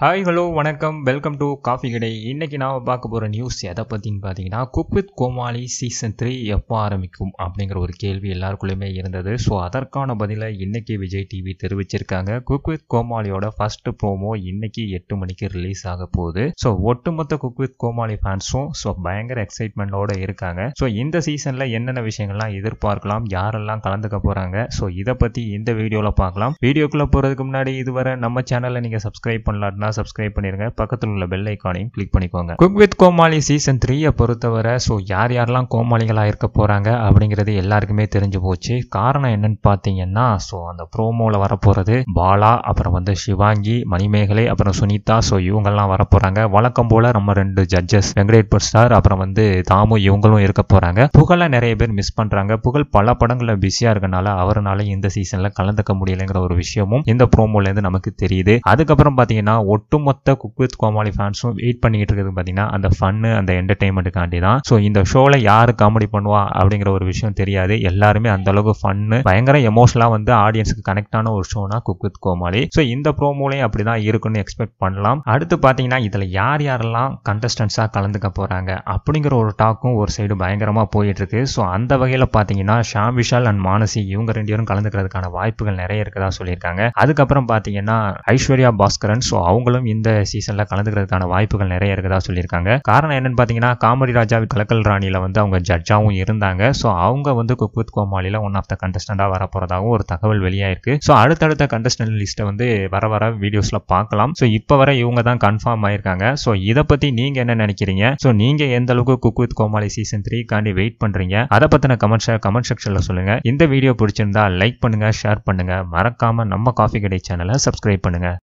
hi hello வணக்கம் welcome to coffee கடை இன்றைக்கி நாம் பார்க்க போகிற நியூஸ் எதை பற்றின்னு பார்த்தீங்கன்னா குக்வித் கோமாளி சீசன் த்ரீ எப்போ ஆரம்பிக்கும் அப்படிங்கிற ஒரு கேள்வி எல்லாருக்குள்ளேயுமே இருந்தது ஸோ அதற்கான பதிலை இன்றைக்கி விஜய் டிவி தெரிவிச்சிருக்காங்க குக்வித் கோமாளியோட ஃபஸ்ட்டு ப்ரோமோ இன்றைக்கி எட்டு மணிக்கு ரிலீஸ் ஆக போகுது ஸோ ஒட்டுமொத்த குக்வித் கோமாளி ஃபேன்ஸும் ஸோ பயங்கர எக்ஸைட்மெண்ட்டோடு இருக்காங்க ஸோ இந்த சீசனில் என்னென்ன விஷயங்கள்லாம் எதிர்பார்க்கலாம் யாரெல்லாம் கலந்துக்க போகிறாங்க ஸோ இதை பற்றி இந்த வீடியோவில் பார்க்கலாம் வீடியோக்குள்ளே போகிறதுக்கு முன்னாடி இதுவரை நம்ம சேனலை நீங்கள் சப்ஸ்கிரைப் பண்ணலாம் மறக்காமல் சப்ஸ்கிரைப் பண்ணிடுங்க பக்கத்தில் உள்ள பெல் ஐக்கானையும் கிளிக் பண்ணிக்கோங்க குக் வித் கோமாளி சீசன் த்ரீயை பொறுத்தவரை ஸோ யார் யாரெல்லாம் கோமாளிகளாக இருக்க போகிறாங்க அப்படிங்கிறது எல்லாருக்குமே தெரிஞ்சு போச்சு காரணம் என்னன்னு பார்த்தீங்கன்னா ஸோ அந்த ப்ரோமோவில் வரப்போகிறது பாலா அப்புறம் வந்து சிவாங்கி மணிமேகலை அப்புறம் சுனிதா ஸோ இவங்கெல்லாம் வரப்போகிறாங்க வழக்கம் போல் நம்ம ரெண்டு ஜட்ஜஸ் வெங்கடேட் பர்ஸ்டார் அப்புறம் வந்து தாமு இவங்களும் இருக்க போகிறாங்க புகழை நிறைய பேர் மிஸ் பண்ணுறாங்க புகழ் பல படங்களில் பிஸியாக இருக்கனால அவரால் இந்த சீசனில் கலந்துக்க முடியலைங்கிற ஒரு விஷயமும் இந்த ப்ரோமோலேருந்து நமக்கு தெரியுது அதுக்கப்புறம் பார்த்தீங்கன்னா ஒட்டுமொத்த குக் வித் கோமாளி ஃபேன்ஸும் வெயிட் பண்ணிக்கிட்டு இருக்கிறது பார்த்தீங்கன்னா அந்த ஃபன்னு அந்த என்டர்டைன்மெண்ட்டுக்காண்டி தான் ஸோ இந்த ஷோவில் யார் காமெடி பண்ணுவா அப்படிங்கிற ஒரு விஷயம் தெரியாது எல்லாருமே அந்த அளவுக்கு ஃபன்னு பயங்கர எமோஷனலாக வந்து ஆடியன்ஸுக்கு கனெக்ட் ஆன ஒரு ஷோனா குக் வித் கோமாளி ஸோ இந்த ப்ரோமோலையும் அப்படி தான் இருக்குன்னு எக்ஸ்பெக்ட் பண்ணலாம் அடுத்து பார்த்தீங்கன்னா இதில் யார் யாரெல்லாம் கண்டஸ்டன்ஸாக கலந்துக்க போகிறாங்க அப்படிங்கிற ஒரு டாக்கும் ஒரு சைடு பயங்கரமாக இருக்கு ஸோ அந்த வகையில் பார்த்தீங்கன்னா ஷாம் விஷால் அண்ட் மானசி இவங்க ரெண்டு பேரும் கலந்துக்கிறதுக்கான வாய்ப்புகள் நிறைய இருக்கதா சொல்லியிருக்காங்க அதுக்கப்புறம் பார்த்தீங்கன்னா ஐஸ்வர்யா பாஸ்கரன் ஸோ அவங்க அவங்களும் இந்த சீசனில் கலந்துக்கிறதுக்கான வாய்ப்புகள் நிறைய இருக்குதா சொல்லியிருக்காங்க காரணம் என்னன்னு பார்த்தீங்கன்னா காமெடி ராஜா கலக்கல் ராணியில வந்து அவங்க ஜட்ஜாவும் இருந்தாங்க ஸோ அவங்க வந்து குக் வித் கோமாளியில் ஒன் ஆஃப் த கண்டஸ்டண்டாக வர ஒரு தகவல் வெளியாயிருக்கு ஸோ அடுத்தடுத்த கண்டஸ்டன்ட் லிஸ்ட்டை வந்து வர வர வீடியோஸில் பார்க்கலாம் ஸோ இப்போ வர இவங்க தான் கன்ஃபார்ம் ஆயிருக்காங்க ஸோ இதை பற்றி நீங்கள் என்ன நினைக்கிறீங்க ஸோ நீங்கள் எந்த அளவுக்கு குக் வித் கோமாளி சீசன் த்ரீக்காண்டி வெயிட் பண்ணுறீங்க அதை பற்றின கமெண்ட் கமெண்ட் செக்ஷனில் சொல்லுங்கள் இந்த வீடியோ பிடிச்சிருந்தா லைக் பண்ணுங்கள் ஷேர் பண்ணுங்கள் மறக்காமல் நம்ம காஃபி கடை சேனலை சப்ஸ்கிரைப் பண்ணுங்கள்